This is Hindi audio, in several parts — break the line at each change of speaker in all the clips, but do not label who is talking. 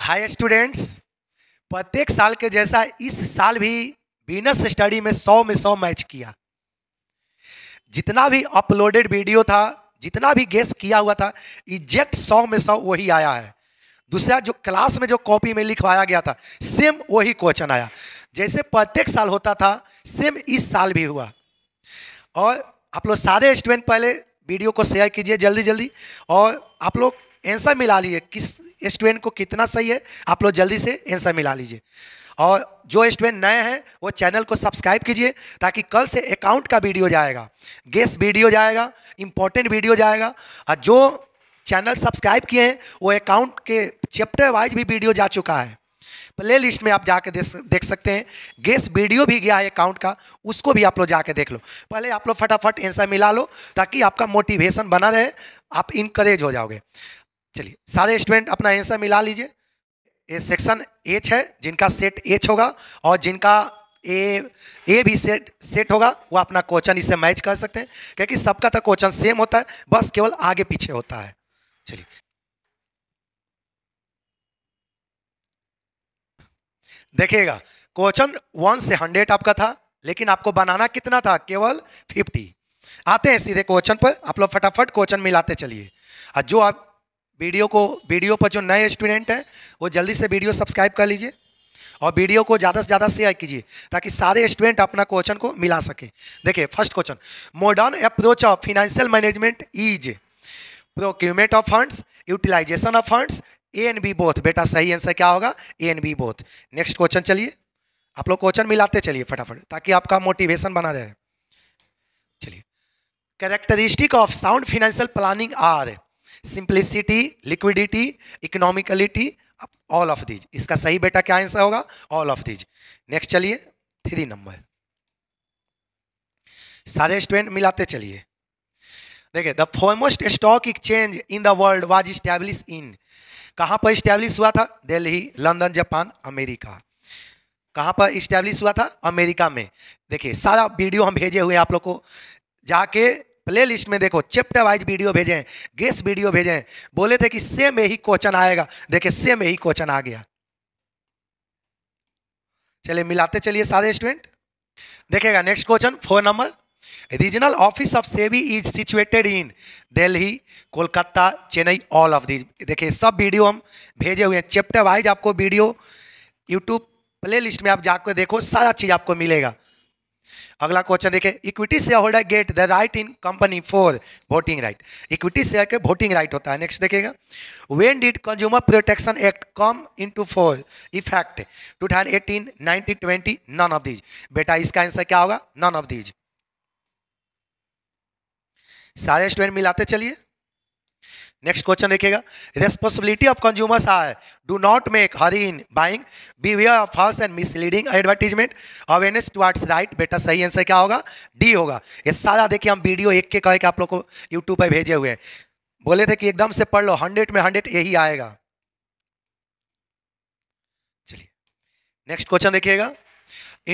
हाय स्टूडेंट्स प्रत्येक साल के जैसा इस साल भी बीनस स्टडी में सौ में सौ मैच किया जितना भी अपलोडेड वीडियो था जितना भी गेस किया हुआ था इजेक्ट सौ में सौ वही आया है दूसरा जो क्लास में जो कॉपी में लिखवाया गया था सेम वही क्वेश्चन आया जैसे प्रत्येक साल होता था सेम इस साल भी हुआ और आप लोग सारे स्टूडेंट पहले वीडियो को शेयर कीजिए जल्दी जल्दी और आप लोग आंसर मिला लीजिए किस स्टूडेंट को कितना सही है आप लोग जल्दी से आंसर मिला लीजिए और जो स्टूडेंट नए हैं वो चैनल को सब्सक्राइब कीजिए ताकि कल से अकाउंट का वीडियो जाएगा गेस्ट वीडियो जाएगा इंपॉर्टेंट वीडियो जाएगा और जो चैनल सब्सक्राइब किए हैं वो अकाउंट के चैप्टर वाइज भी वीडियो जा चुका है प्ले लिस्ट में आप जाके देख सकते हैं गेस वीडियो भी गया है अकाउंट का उसको भी आप लोग जाके देख लो पहले आप लोग फटाफट आंसर मिला लो ताकि आपका मोटिवेशन बना रहे आप इनकरेज हो जाओगे चलिए सारे स्टूडेंट अपना आंसर मिला लीजिए ये सेक्शन एच है जिनका सेट एच होगा और जिनका ए ए भी सेट सेट होगा वो अपना क्वेश्चन इसे मैच कर सकते हैं क्योंकि सबका तो क्वेश्चन सेम होता है बस केवल आगे पीछे होता है चलिए देखिएगा क्वेश्चन वन से हंड्रेड आपका था लेकिन आपको बनाना कितना था केवल फिफ्टी आते हैं सीधे क्वेश्चन पर आप लोग फटाफट क्वेश्चन मिलाते चलिए और जो आप वीडियो को वीडियो पर जो नए स्टूडेंट हैं वो जल्दी से वीडियो सब्सक्राइब कर लीजिए और वीडियो को ज़्यादा से ज़्यादा शेयर कीजिए ताकि सारे स्टूडेंट अपना क्वेश्चन को मिला सके देखिए first question modern approach of financial management is procurement of funds utilization of funds A and B both बेटा सही आंसर क्या होगा A and B both next question चलिए आप लोग क्वेश्चन मिलाते चलिए फटाफट ताकि आपका मोटिवेशन बना जाए चलिए characteristic of sound financial planning are simplicity liquidity economicality all of these इसका सही बेटा क्या आंसर होगा ऑल ऑफ दीज नेक्स्ट चलिए थ्री नंबर सारे स्टूडेंट मिलाते चलिए देखिए the foremost stock exchange in the world was establish in कहाँ पर इस्टैब्लिश हुआ था दिल्ली लंदन जापान अमेरिका कहाँ पर इस्टैब्लिश हुआ था अमेरिका में देखिए सारा वीडियो हम भेजे हुए आप लोग को जाके प्ले में देखो चैप्टर वाइज वीडियो भेजें गेस वीडियो भेजें बोले थे कि सेम यही क्वेश्चन आएगा देखिए सेम यही क्वेश्चन आ गया चलिए मिलाते चलिए सारे स्टूडेंट देखेगा next question four number regional office of SEBI is situated in Delhi Kolkata Chennai all of these देखिए सब वीडियो हम भेजे हुए हैं चैप्टर वाइज आपको वीडियो यूट्यूब प्लेलिस्ट में आप जाकर देखो सारा चीज़ आपको मिलेगा अगला क्वेश्चन देखें equity share holder get the right in company for voting right equity share के वोटिंग राइट होता है नेक्स्ट देखिएगा when did consumer protection act come in to force effect two thousand eighteen nineteen twenty none of these बेटा इसका आंसर क्या होगा नन ऑफ दीज सारे स्टूडेंट मिलाते चलिए नेक्स्ट क्वेश्चन देखिएगा responsibility of consumers are do not make hurry in buying beware of false and misleading advertisement awareness towards right बेटा सही आंसर क्या होगा डी होगा ये सारा देखिए हम वीडियो एक के कह के आप लोग को यूट्यूब पर भेजे हुए बोले थे कि एकदम से पढ़ लो हंड्रेड में हंड्रेड यही आएगा चलिए नेक्स्ट क्वेश्चन देखिएगा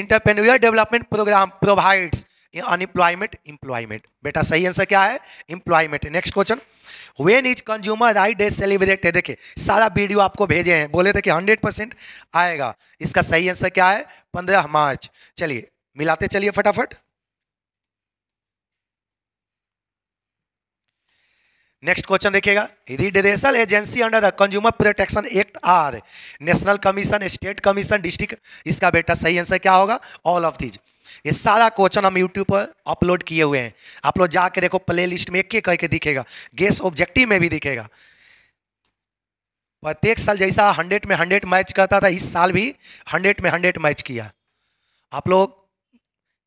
entrepreneur development programme provides unemployment employment बेटा सही आंसर क्या है employment next question when is consumer right day celebrated देखिए सारा वीडियो आपको भेजे हैं बोले थे कि हंड्रेड परसेंट आएगा इसका सही आंसर क्या है पंद्रह मार्च चलिए मिलाते चलिए फटाफट नेक्स्ट क्वेश्चन देखिएगा redressal agency under the consumer protection act are national commission state commission district इसका बेटा सही आंसर क्या होगा ऑल ऑफ दीज ये सारा क्वेश्चन हम यूट्यूब पर अपलोड किए हुए हैं आप लोग जाके देखो प्ले लिस्ट में एक एक करके दिखेगा गेस ऑब्जेक्टिव में भी दिखेगा प्रत्येक साल जैसा हंड्रेड में हंड्रेड मैच करता था इस साल भी हंड्रेड में हंड्रेड मैच किया आप लोग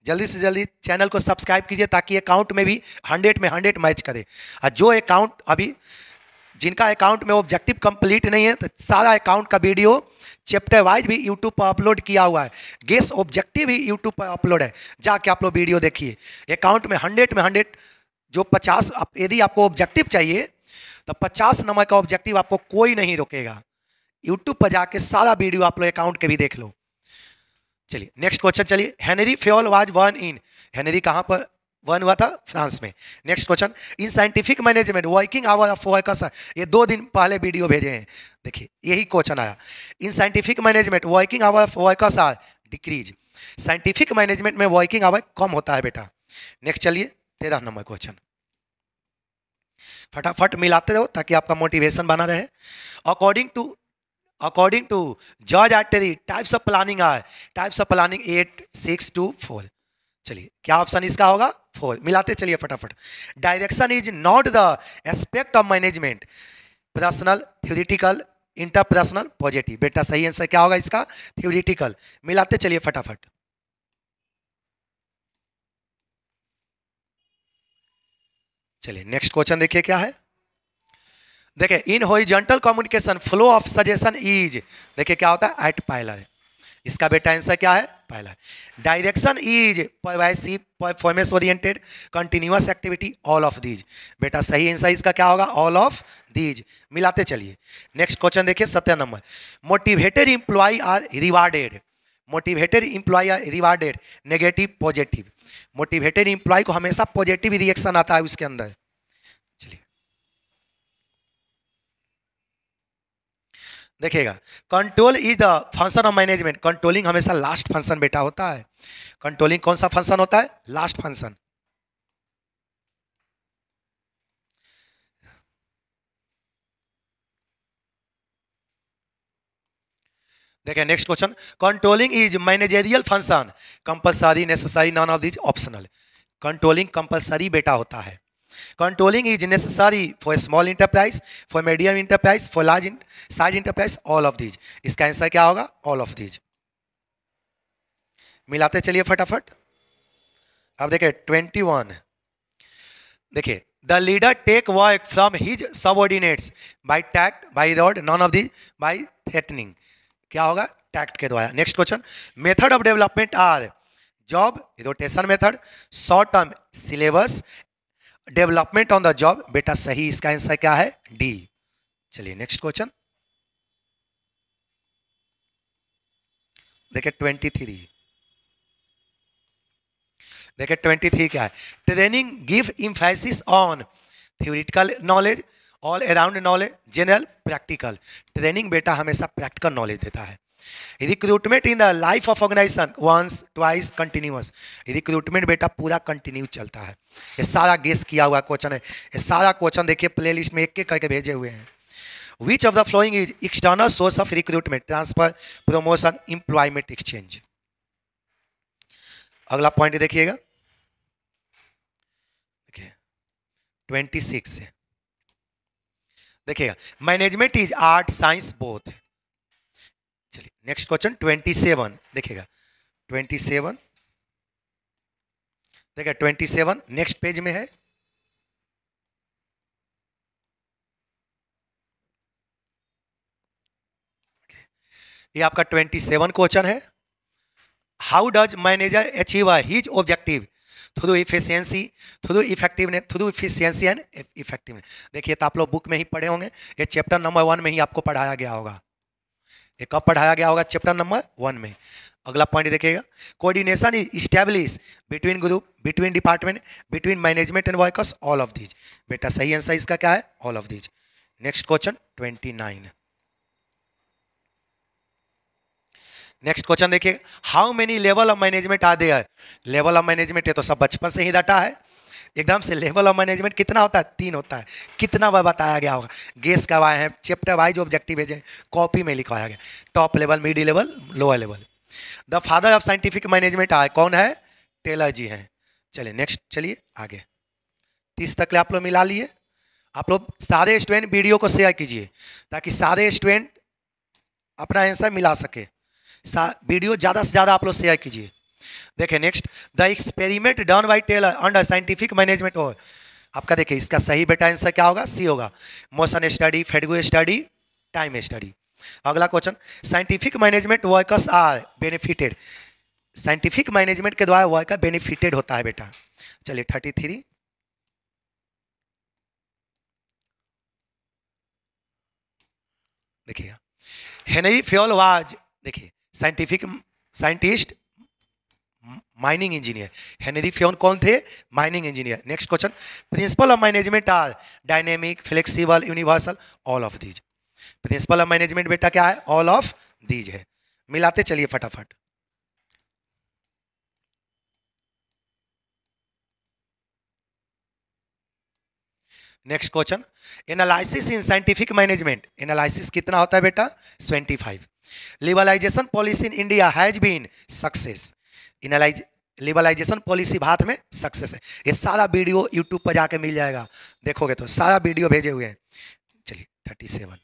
जल्दी से जल्दी चैनल को सब्सक्राइब कीजिए ताकि अकाउंट में भी हंड्रेड में हंड्रेड मैच करे और जो अकाउंट अभी जिनका अकाउंट में ऑब्जेक्टिव कंप्लीट नहीं है तो सारा अकाउंट का वीडियो चैप्टर वाइज भी यूट्यूब पर अपलोड किया हुआ है गेस ऑब्जेक्टिव भी यूट्यूब पर अपलोड है जाके आप लोग वीडियो देखिए अकाउंट में हंड्रेड में हंड्रेड जो पचास आप, यदि आपको ऑब्जेक्टिव चाहिए तो पचास नंबर का ऑब्जेक्टिव आपको कोई नहीं रोकेगा यूट्यूब पर जाके सारा वीडियो आप लोग अकाउंट के भी देख लो चलिए नेक्स्ट क्वेश्चन चलिए हेनरी फ्योल वाज वन इन हेनरी कहाँ पर वन हुआ था फ्रांस में next question in scientific management working hour of workers ये दो दिन पहले वीडियो भेजे हैं देखिए यही क्वेश्चन आया in scientific management working hour of workers are decrease scientific management में वर्किंग आवर कम होता है बेटा नेक्स्ट चलिए तेरह नंबर क्वेश्चन फटाफट मिलाते रहो ताकि आपका मोटिवेशन बना रहे according to according to George R Terry types of planning are types of planning eight six two four चलिए क्या ऑप्शन इसका होगा फोर मिलाते चलिए फटाफट direction is not the aspect of management personal theoretical interpersonal positive बेटा सही आंसर क्या होगा इसका थ्योरिटिकल मिलाते चलिए फटाफट चलिए नेक्स्ट क्वेश्चन देखिए क्या है देखिए in horizontal communication flow of suggestion is देखिए क्या होता है एट पायलर इसका बेटा आंसर क्या है पहला direction is performance oriented continuous activity all of these बेटा सही आंसर इसका क्या होगा ऑल ऑफ दीज मिलाते चलिए नेक्स्ट क्वेश्चन देखिए सत्रह number motivated employee are rewarded motivated employee are rewarded negative positive motivated employee को हमेशा पॉजिटिव रिएक्शन आता है उसके अंदर देखेगा control is the function of management controlling हमेशा लास्ट फंक्शन बेटा होता है कंट्रोलिंग कौन सा फंक्शन होता है लास्ट फंक्शन देखें next question controlling is managerial function compulsory necessary none of these optional controlling compulsory बेटा होता है controlling is necessary for small enterprise, for medium enterprise, for large in, size enterprise, all of इसका आंसर क्या होगा All of these. मिलाते चलिए फटाफट अब देखिए 21 देखिए the leader take work from his sub subordinates by tact by rod none of this by threatening क्या होगा टैक्ट के द्वारा next question method of development are job rotation method short term syllabus development on the job बेटा सही इसका आंसर क्या है डी चलिए नेक्स्ट क्वेश्चन देखिए ट्वेंटी थ्री देखिए ट्वेंटी थ्री क्या है training give emphasis on theoretical knowledge all around knowledge general practical training बेटा हमेशा प्रैक्टिकल नॉलेज देता है recruitment in the life of organisation once twice continuous recruitment बेटा पूरा कंटिन्यू चलता है ये सारा गेस किया हुआ क्वेश्चन है ये सारा क्वेश्चन देखिए प्ले में एक एक करके भेजे हुए हैं which of the following is external source of recruitment transfer promotion employment exchange अगला पॉइंट देखिएगा देखिए ट्वेंटी सिक्स देखिएगा management is art science both है नेक्स्ट क्वेश्चन ट्वेंटी सेवन देखिएगा ट्वेंटी सेवन देखा ट्वेंटी सेवन नेक्स्ट पेज में है ये आपका ट्वेंटी सेवन क्वेश्चन है how does manager achieve his objective through efficiency through effectiveness through efficiency and effectiveness देखिए तो आप लोग बुक में ही पढ़े होंगे ये चैप्टर नंबर वन में ही आपको पढ़ाया गया होगा ये कब पढ़ाया गया होगा चैप्टर नंबर वन में अगला पॉइंट देखिएगा coordination is establish between group between department between management and workers all of these बेटा सही आंसर इसका क्या है all of these next question twenty nine next question देखिए how many level of management are there level of management है तो सब बचपन से ही डाटा है एकदम से लेवल ऑफ मैनेजमेंट कितना होता है तीन होता है कितना बार बताया गया होगा गेस कब आए हैं चैप्टर वाइज ऑब्जेक्टिव भेजे कॉपी में लिखवाया गया top level middle level lower level the father of scientific management आए कौन है टेलर जी हैं चलिए नेक्स्ट चलिए आगे तीस तक ले आप लोग मिला लिए आप लोग सारे स्टूडेंट वीडियो को शेयर कीजिए ताकि सारे स्टूडेंट अपना आंसर मिला सके वीडियो ज़्यादा से ज़्यादा आप लोग शेयर कीजिए देखे next the experiment done by Taylor under scientific management हो आपका देखिए इसका सही बेटा आंसर क्या होगा सी होगा motion study fatigue study time study अगला question scientific management workers are benefited scientific management के द्वारा वर्कर बेनिफिटेड होता है बेटा चलिए थर्टी थ्री देखिए हेनरी फ्योल वाज देखिए scientific scientist mining engineer Henry Fayol कौन थे mining engineer next question principle of management are dynamic flexible universal all of these principle of management बेटा क्या है ऑल ऑफ दीज है मिलाते चलिए फटाफट next question analysis in scientific management analysis कितना होता है बेटा 25 liberalisation policy in India has been success liberalisation policy Bharat में सक्सेस है ये सारा वीडियो यूट्यूब पर जाके मिल जाएगा देखोगे तो सारा वीडियो भेजे हुए हैं चलिए थर्टी सेवन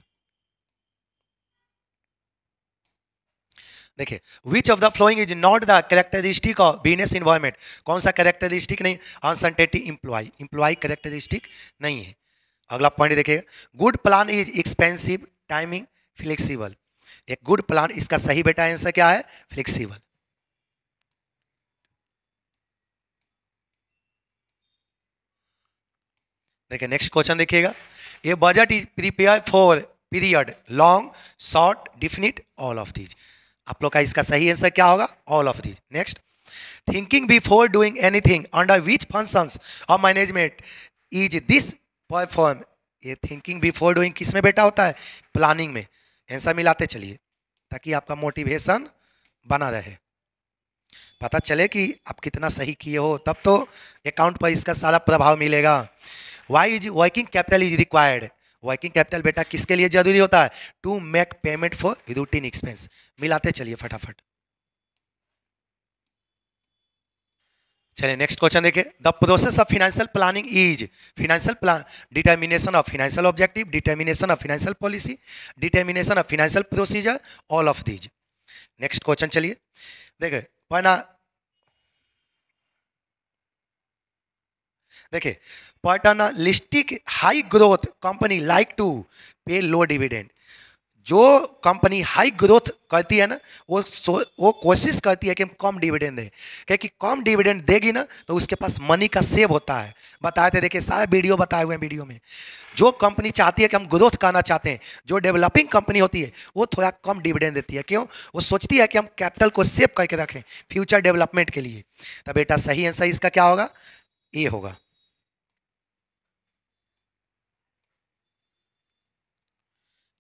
देखिए which of the following is not the characteristic of business environment कौन सा कैरेक्टरिस्टिक नहीं अनसर्टेटी इंप्लॉय इंप्लॉय कैरेक्टरिस्टिक नहीं है अगला पॉइंट देखिए good plan is expensive timing flexible एक गुड प्लान इसका सही बेटा आंसर क्या है फ्लेक्सिबल देखिए नेक्स्ट क्वेश्चन देखिएगा ये budget is prepare for period long short definite all of these आप लोग का इसका सही आंसर क्या होगा all of these next thinking before doing anything under which functions of management is this perform ये थिंकिंग बिफोर डूइंग किस में बेटा होता है प्लानिंग में आंसर मिलाते चलिए ताकि आपका मोटिवेशन बना रहे पता चले कि आप कितना सही किए हो तब तो अकाउंट पर इसका सारा प्रभाव मिलेगा why is working capital is required working capital बेटा किसके लिए जरूरी होता है to make payment for routine expense मिलाते चलिए फटाफट चलिए नेक्स्ट क्वेश्चन देखिए the process of financial planning is financial plan determination of financial objective determination of financial policy determination of financial procedure all of these next question चलिए देखे पहना देखिए पटर्नलिस्टिक high growth company like to pay low dividend जो कंपनी हाई ग्रोथ करती है ना वो वो कोशिश करती है कि हम कम डिविडेंड दें क्योंकि कम डिविडेंड देगी ना तो उसके पास मनी का सेव होता है बताए थे देखिए सारे वीडियो बताए हुए हैं वीडियो में जो कंपनी चाहती है कि हम ग्रोथ करना चाहते हैं जो डेवलपिंग कंपनी होती है वो थोड़ा कम डिविडेंड देती है क्यों वो सोचती है कि हम कैपिटल को सेव करके रखें फ्यूचर डेवलपमेंट के लिए तो बेटा सही आंसर इसका क्या होगा ए होगा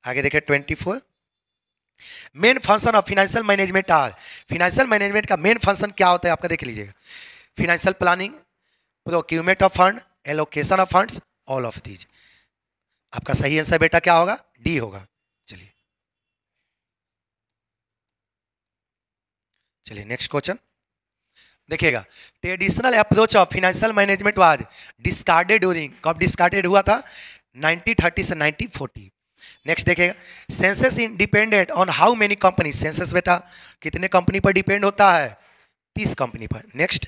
आगे देखें twenty four main function of financial management are financial management का मेन फंक्शन क्या होता है आपका देख लीजिएगा financial planning procurement of fund allocation of funds all of these आपका सही आंसर बेटा क्या होगा डी होगा चलिए चलिए नेक्स्ट क्वेश्चन देखिएगा traditional approach of financial management was discarded during कब डिस्कार्डेड हुआ था 1930 से 1940 नेक्स्ट देखेगा in dependent on how many company census बेटा कितने कंपनी पर डिपेंड होता है तीस कंपनी पर नेक्स्ट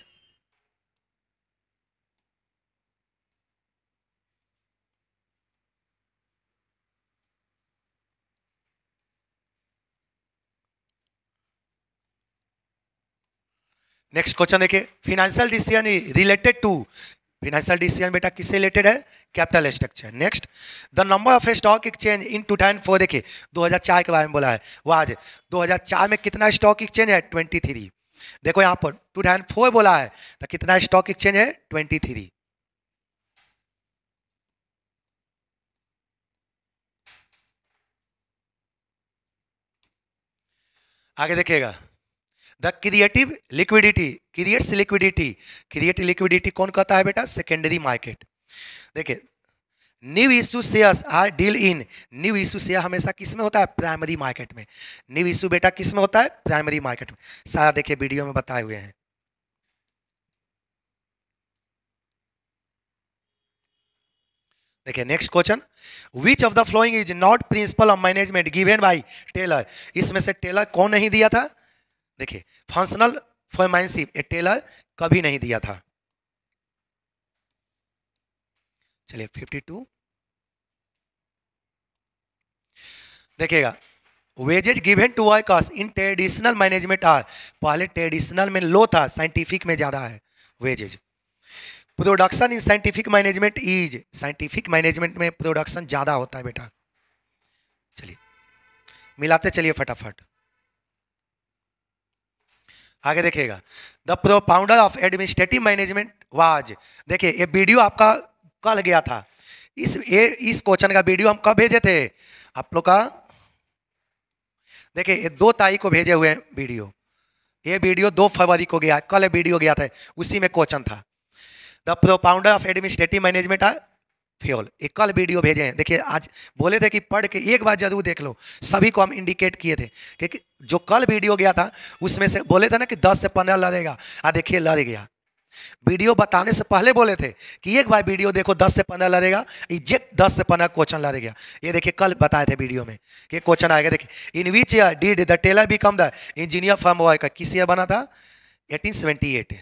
नेक्स्ट क्वेश्चन देखिए financial decision related to financial decision बेटा किससे रिलेटेड है capital structure next the number of stock exchange in two thousand four देखिए 2004 के बारे में बोला है वो आज 2004 में कितना स्टॉक एक्सचेंज है 23 देखो यहाँ पर टू थाउजेंड फोर बोला है तो कितना स्टॉक एक्सचेंज है ट्वेंटी थ्री आगे देखिएगा the creative liquidity creates liquidity creative liquidity कौन कहता है बेटा सेकेंडरी मार्केट देखिए new issue shares are deal in new issue share हमेशा किस में होता है प्राइमरी मार्केट में न्यू इशू बेटा किस में होता है प्राइमरी मार्केट में सारा देखिए वीडियो में बताए हुए हैं देखिए next question which of the following is not principle of management given by Taylor इसमें से टेलर कौन नहीं दिया था देखिए फंक्शनल फोमाइनशिप ए टेलर कभी नहीं दिया था चलिए 52 देखिएगा wages given to workers in traditional management are पहले ट्रेडिशनल में लो था साइंटिफिक में ज़्यादा है wages production in scientific management is scientific management में प्रोडक्शन ज़्यादा होता है बेटा चलिए मिलाते चलिए फटाफट आगे देखिएगा the propounder of administrative management was देखिए ये वीडियो आपका कल गया था इस ए, इस क्वेश्चन का वीडियो हम कब भेजे थे आप लोग का देखिए ये दो तारीख को भेजे हुए हैं वीडियो ये वीडियो दो फरवरी को गया कल वीडियो गया था उसी में क्वेश्चन था the propounder of administrative management Fayol एक कल वीडियो भेजे हैं देखिए आज बोले थे कि पढ़ के एक बार जरूर देख लो सभी को हम इंडिकेट किए थे क्योंकि जो कल वीडियो गया था उसमें से बोले थे ना कि दस से पंद्रह लड़ेगा आ देखिए लड़ गया वीडियो बताने से पहले बोले थे कि एक बार वीडियो देखो दस से पंद्रह लड़ेगा इजेक्ट दस से पंद्रह क्वेश्चन लड़ेगा ये देखिए कल बताए थे वीडियो में कि क्वेश्चन आएगा देखिए in which year did the Taylor become the engineer वॉय का किस ईयर बना था एटीन सेवेंटी एट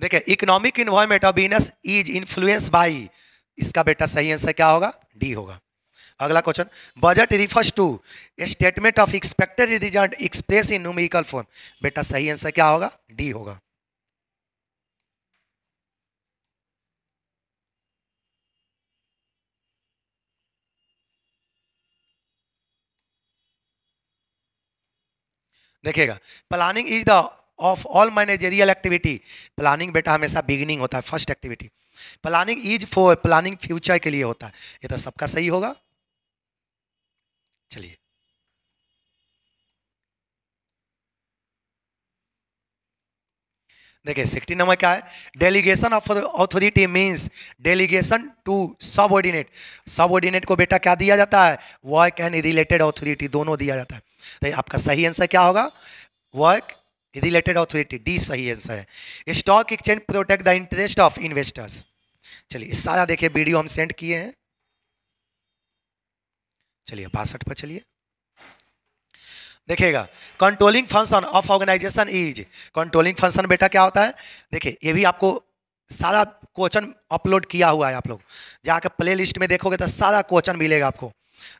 देखिए economic environment of business is influence by इसका बेटा सही आंसर क्या होगा डी होगा अगला question budget refers to statement of expected result express in numerical form बेटा सही आंसर क्या होगा डी होगा देखिएगा planning is the of all managerial activity planning बेटा हमेशा बिगिनिंग होता है first activity planning is for planning future के लिए होता है ये तो सबका सही होगा चलिए देखिए सिक्सटीन नंबर क्या है delegation of authority means delegation to subordinate subordinate को बेटा क्या दिया जाता है वर्क एंड रिलेटेड ऑथोरिटी दोनों दिया जाता है तो आपका सही आंसर क्या होगा वर्क रिलेटेड अथॉरिटी डी सही आंसर है stock exchange protect the interest of investors चलिए सारा देखिए वीडियो हम सेंड किए हैं चलिए बासठ पर चलिए देखिएगा controlling function of organization is controlling function बेटा क्या होता है देखिए ये भी आपको सारा क्वेश्चन अपलोड किया हुआ है आप लोग जाकर प्ले लिस्ट में देखोगे तो सारा क्वेश्चन मिलेगा आपको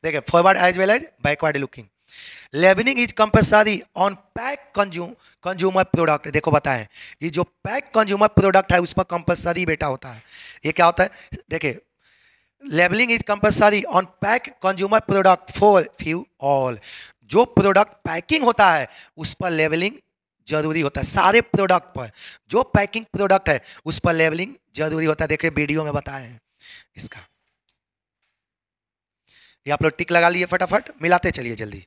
देखिए forward as well as backward looking labelling is compulsory on pack consume consumer product देखो बताएं ये जो पैक कंज्यूमर प्रोडक्ट है उस पर कंपल्सरी बेटा होता है ये क्या होता है देखिए labelling is compulsory on pack consumer product for few all जो प्रोडक्ट पैकिंग होता है उस पर लेबलिंग जरूरी होता है सारे प्रोडक्ट पर जो पैकिंग प्रोडक्ट है उस पर लेबलिंग जरूरी होता है देखिए वीडियो में बताए इसका ये आप लोग टिक लगा लिए फटाफट मिलाते चलिए जल्दी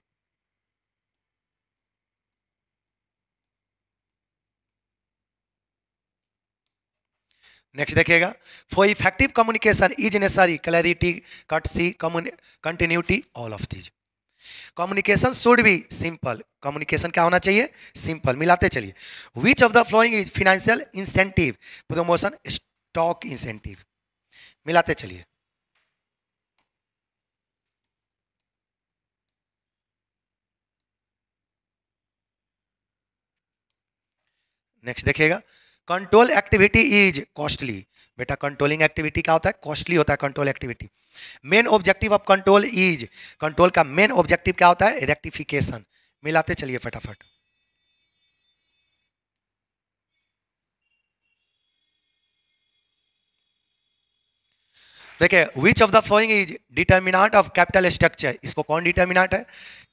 नेक्स्ट देखिएगा for effective communication is necessary clarity courtesy continuity all of these communication should be simple communication क्या होना चाहिए सिंपल मिलाते चलिए which of the following is financial incentive promotion stock incentive मिलाते चलिए नेक्स्ट देखिएगा कंट्रोल एक्टिविटी इज कॉस्टली बेटा कंट्रोलिंग एक्टिविटी क्या होता है कॉस्टली होता है control activity main objective of control is control का मेन ऑब्जेक्टिव क्या होता है रेक्टिफिकेशन मिलाते चलिए फटाफट देखिए which of the following is determinant of capital structure इसको कौन डिटर्मिनाट है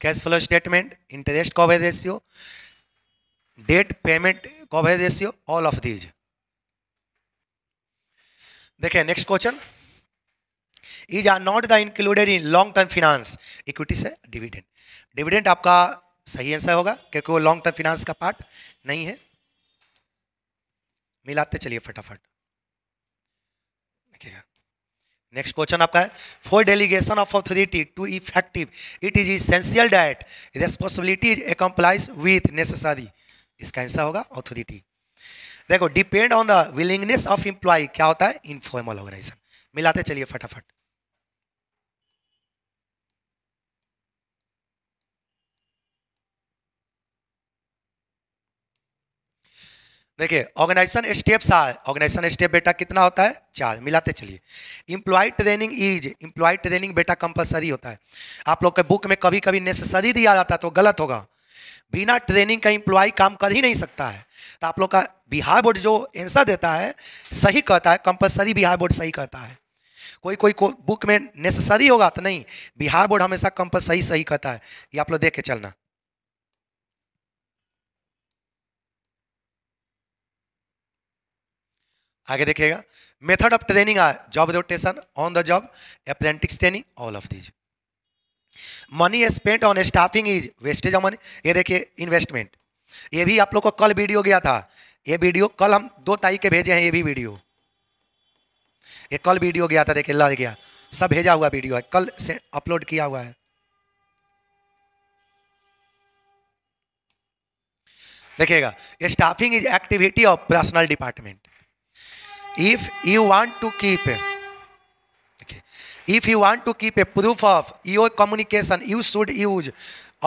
cash flow statement interest coverage ratio debt payment coverage ratio all of these देखें next question is are not the included in long term finance equity से डिविडेंड डिविडेंड आपका सही आंसर होगा क्योंकि वो लॉन्ग टर्म फिनांस का पार्ट नहीं है मिलाते चलिए फटाफट देखिएगा नेक्स्ट क्वेश्चन आपका है for delegation of authority to effective it is essential that responsibility is accompanies with necessary इसका आंसर होगा ऑथोरिटी देखो depend on the willingness of employee क्या होता है इनफॉर्मल ऑर्गेनाइजेशन मिलाते चलिए फटाफट देखिए organization steps are organization step बेटा कितना होता है चार मिलाते चलिए employed training is employ training बेटा कंपलसरी होता है आप लोग के बुक में कभी कभी नेसेसरी दिया जाता है तो गलत होगा बिना ट्रेनिंग का एम्प्लॉय काम कर ही नहीं सकता है तो आप लोग का बिहार बोर्ड जो आंसर देता है सही कहता है कंपलसरी बिहार बोर्ड सही कहता है कोई कोई को बुक में नेसेसरी होगा तो नहीं बिहार बोर्ड हमेशा कंपल सही कहता है ये आप लोग देख के चलना आगे देखिएगा method of training are job rotation on the job apprentice training all of these money spent on staffing is wastage of money ये देखिए इन्वेस्टमेंट ये भी आप लोग को कल वीडियो गया था ये वीडियो कल हम दो तारीख के भेजे हैं ये भी वीडियो ये कल वीडियो गया था देखिए लग गया सब भेजा हुआ वीडियो है कल से अपलोड किया हुआ है देखिएगा ये staffing is activity of personal department if you want to keep if you want to keep a proof of your communication you should use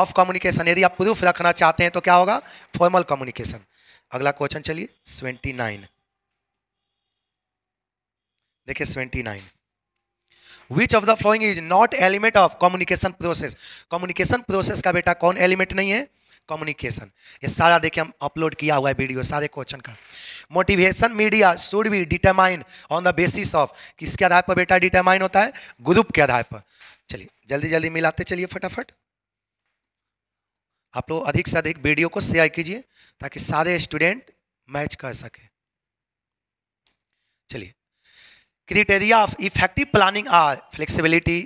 of communication यदि आप प्रूफ रखना चाहते हैं तो क्या होगा फॉर्मल कम्युनिकेशन अगला क्वेश्चन चलिए सेवेंटी नाइन देखिए seventy nine which of the following is not element of communication process communication process का बेटा कौन एलिमेंट नहीं है कम्युनिकेशन ये सारा देखिए हम अपलोड किया हुआ है वीडियो सारे क्वेश्चन का motivation media should be determine on the basis of किसके आधार पर बेटा डिटरमाइन होता है ग्रुप के आधार पर चलिए जल्दी जल्दी मिलाते चलिए फटाफट आप लोग अधिक से अधिक वीडियो को शेयर कीजिए ताकि सारे स्टूडेंट मैच कर सके चलिए criteria of effective planning are flexibility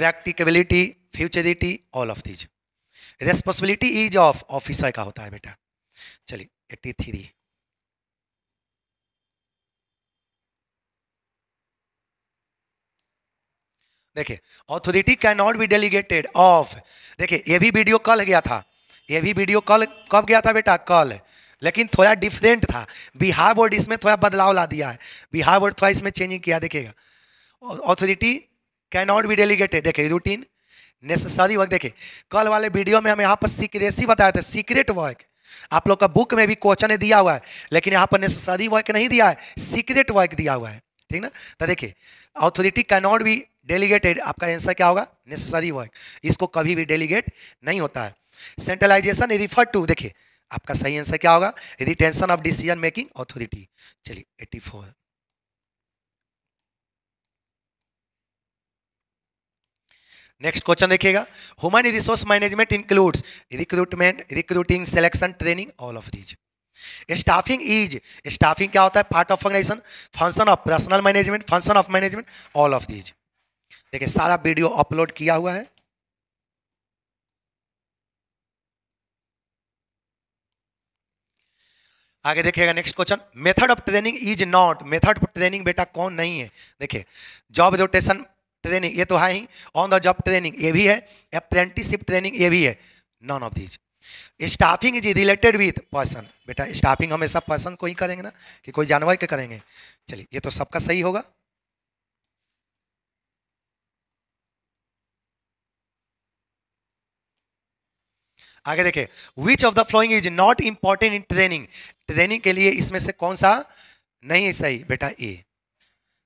practicability futurity all of these responsibility is of officer का होता है बेटा चलिए एट्टी थ्री देखिए authority can not be delegated of देखिए ये भी वीडियो कल गया था ये भी वीडियो कल कब गया था बेटा कल लेकिन थोड़ा डिफरेंट था बिहार बोर्ड इसमें थोड़ा बदलाव ला दिया है बिहार बोर्ड थोड़ा इसमें चेंजिंग किया देखिएगा authority can not be delegated देखिए रूटीन नेसेसरी वर्क देखिए कल वाले वीडियो में हम यहाँ पर सीक्रेसी बताया था सीक्रेट वर्क आप लोग का बुक में भी क्वेश्चन दिया हुआ है लेकिन यहाँ पर नेसेसरी वर्क नहीं दिया है सीक्रेट वर्क दिया हुआ है ठीक ना तो देखिए ऑथोरिटी कैनॉट बी डेलीगेटेड आपका आंसर क्या होगा नेसेसरी वर्क इसको कभी भी डेलीगेट नहीं होता है सेंट्रलाइजेशन रिफर टू देखिए आपका सही आंसर क्या होगा retention of decision making authority चलिए फोर नेक्स्ट क्वेश्चन देखिएगा human resource management includes recruitment recruiting selection training all of these staffing is staffing क्या होता है part of organization function of personal management function of management all of these देखिए सारा वीडियो अपलोड किया हुआ है आगे देखिएगा next question method of training is not method of training बेटा कौन नहीं है देखिए जॉब रोटेशन ट्रेनिंग ये तो है ही ऑन द जॉब ट्रेनिंग ये भी है अप्रेंटिसिप ट्रेनिंग ये भी है none of these staffing is related with person बेटा स्टाफिंग हमेशा पर्सन को ही करेंगे ना कि कोई जानवर के करेंगे चलिए ये तो सबका सही होगा आगे देखे which of the following is not important in training training के लिए इसमें से कौन सा नहीं सही बेटा ए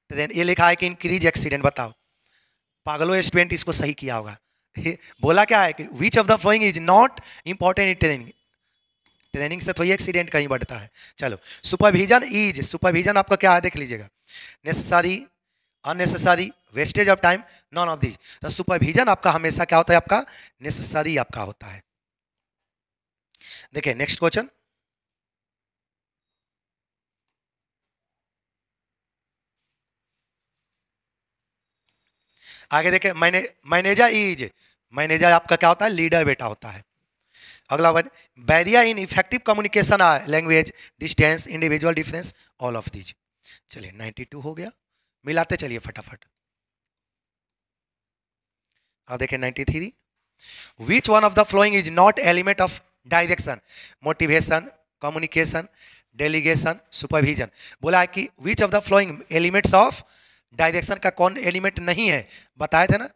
ट्रेन ये लिखा है कि इंक्रीज एक्सीडेंट बताओ पागलो एस ट्वेंटी इसको सही किया होगा बोला क्या है कि which of the following is not important in training training से थोड़ी तो एक्सीडेंट कहीं बढ़ता है चलो सुपरविजन इज सुपरविजन आपका क्या है देख लीजिएगा necessary unnecessary wastage of time none of these तो सुपरविजन आपका हमेशा क्या होता है आपका नेसेसरी आपका होता है देखिए नेक्स्ट क्वेश्चन आगे देखें मैने मैनेजर इज मैनेजर आपका क्या होता है लीडर बेटा होता है अगला one barrier in effective communication are language distance individual difference all of these चलिए 92 हो गया मिलाते चलिए फटाफट अब देखें 93 which one of the following is not element of direction motivation communication delegation supervision बोला है कि which of the following elements of direction का कौन एलिमेंट नहीं है बताए थे ना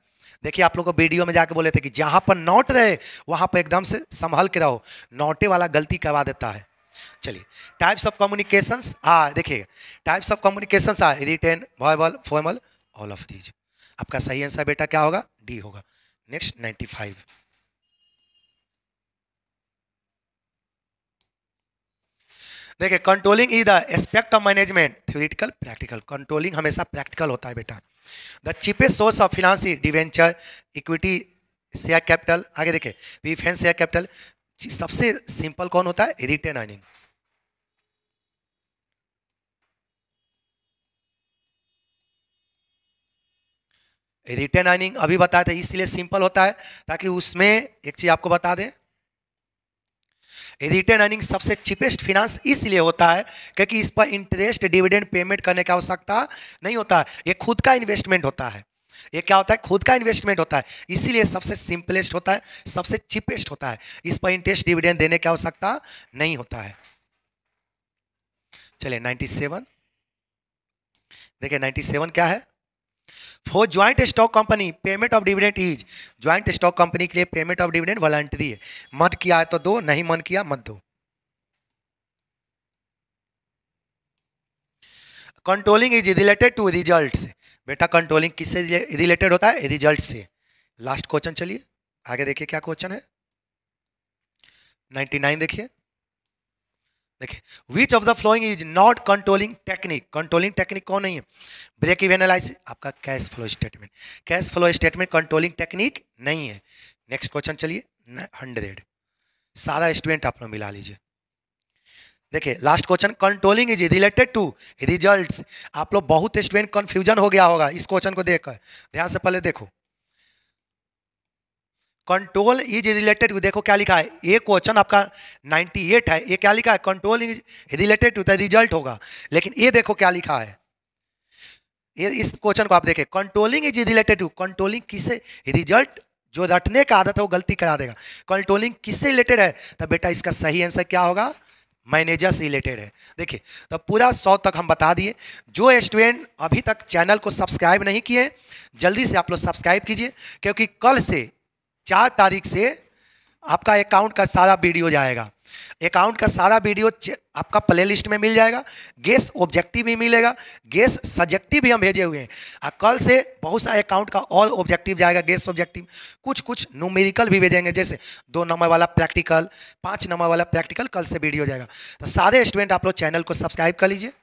देखिए आप लोग को वीडियो में जाके बोले थे कि जहां पर नॉट रहे वहां पर एकदम से संभल के रहो नोटे वाला गलती करवा देता है चलिए टाइप्स ऑफ कम्युनिकेशंस आ देखिए types of communications are written verbal formal all of these आपका सही आंसर बेटा क्या होगा डी होगा नेक्स्ट नाइन्टी फाइव देखिए controlling is the aspect of management theoretical practical controlling हमेशा प्रैक्टिकल होता है बेटा the cheapest source of financing debenture equity share capital आगे देखिए रिफेंस शेयर कैपिटल सबसे सिंपल कौन होता है रिटर्न अर्निंग रिटर्न अर्निंग अभी बताया था इसलिए सिंपल होता है ताकि उसमें एक चीज़ आपको बता दें रिटर्न अर्निंग सबसे चीपेस्ट फिनांस इसलिए होता है क्योंकि इस पर इंटरेस्ट डिविडेंड पेमेंट करने की आवश्यकता नहीं होता है ये खुद का इन्वेस्टमेंट होता है ये क्या होता है खुद का इन्वेस्टमेंट होता है इसीलिए सबसे सिंपलेस्ट होता है सबसे चीपेस्ट होता है इस पर इंटरेस्ट डिविडेंड देने की आवश्यकता नहीं होता है चलिए 97 देखिए 97 क्या है four joint stock company payment of dividend is joint stock company के लिए पेमेंट ऑफ डिविडेंट वॉलंटरी है मन किया है तो दो नहीं मन किया मत दो controlling is related to result बेटा कंट्रोलिंग किससे रिलेटेड होता है रिजल्ट से लास्ट क्वेश्चन चलिए आगे देखिए क्या क्वेश्चन है 99 देखिए देखिए which of the following is not controlling technique controlling technique कौन नहीं है ब्रेक इव एनालिसिस आपका cash flow statement cash flow statement controlling technique नहीं है नेक्स्ट क्वेश्चन चलिए हंड्रेड सारा स्टूडेंट आप लोग मिला लीजिए देखिए last question controlling is related to results आप लोग बहुत स्टूडेंट कंफ्यूजन हो गया होगा इस क्वेश्चन को देखकर ध्यान से पहले देखो कंट्रोल इज रिलेटेड टू देखो क्या लिखा है ये क्वेश्चन आपका 98 है ये क्या लिखा है control is related to the result होगा लेकिन ये देखो क्या लिखा है ये इस क्वेश्चन को आप देखें controlling is related to controlling किससे रिजल्ट जो रटने का आदत है वो गलती करा देगा कंट्रोलिंग किससे रिलेटेड है तो बेटा इसका सही आंसर क्या होगा मैनेजर से रिलेटेड है देखिए तो पूरा सौ तक हम बता दिए जो स्टूडेंट अभी तक चैनल को सब्सक्राइब नहीं किए जल्दी से आप लोग सब्सक्राइब कीजिए क्योंकि कल से चार तारीख से आपका अकाउंट का सारा वीडियो जाएगा अकाउंट का सारा वीडियो आपका प्ले लिस्ट में मिल जाएगा गेस ऑब्जेक्टिव भी मिलेगा गेस सब्जेक्टिव भी हम भेजे हुए हैं और कल से बहुत सारे अकाउंट का और ऑब्जेक्टिव जाएगा गेस ऑब्जेक्टिव कुछ कुछ न्यूमेरिकल भी भेजेंगे जैसे दो नंबर वाला प्रैक्टिकल पाँच नंबर वाला प्रैक्टिकल कल से वीडियो जाएगा तो सारे स्टूडेंट आप लोग चैनल को सब्सक्राइब कर लीजिए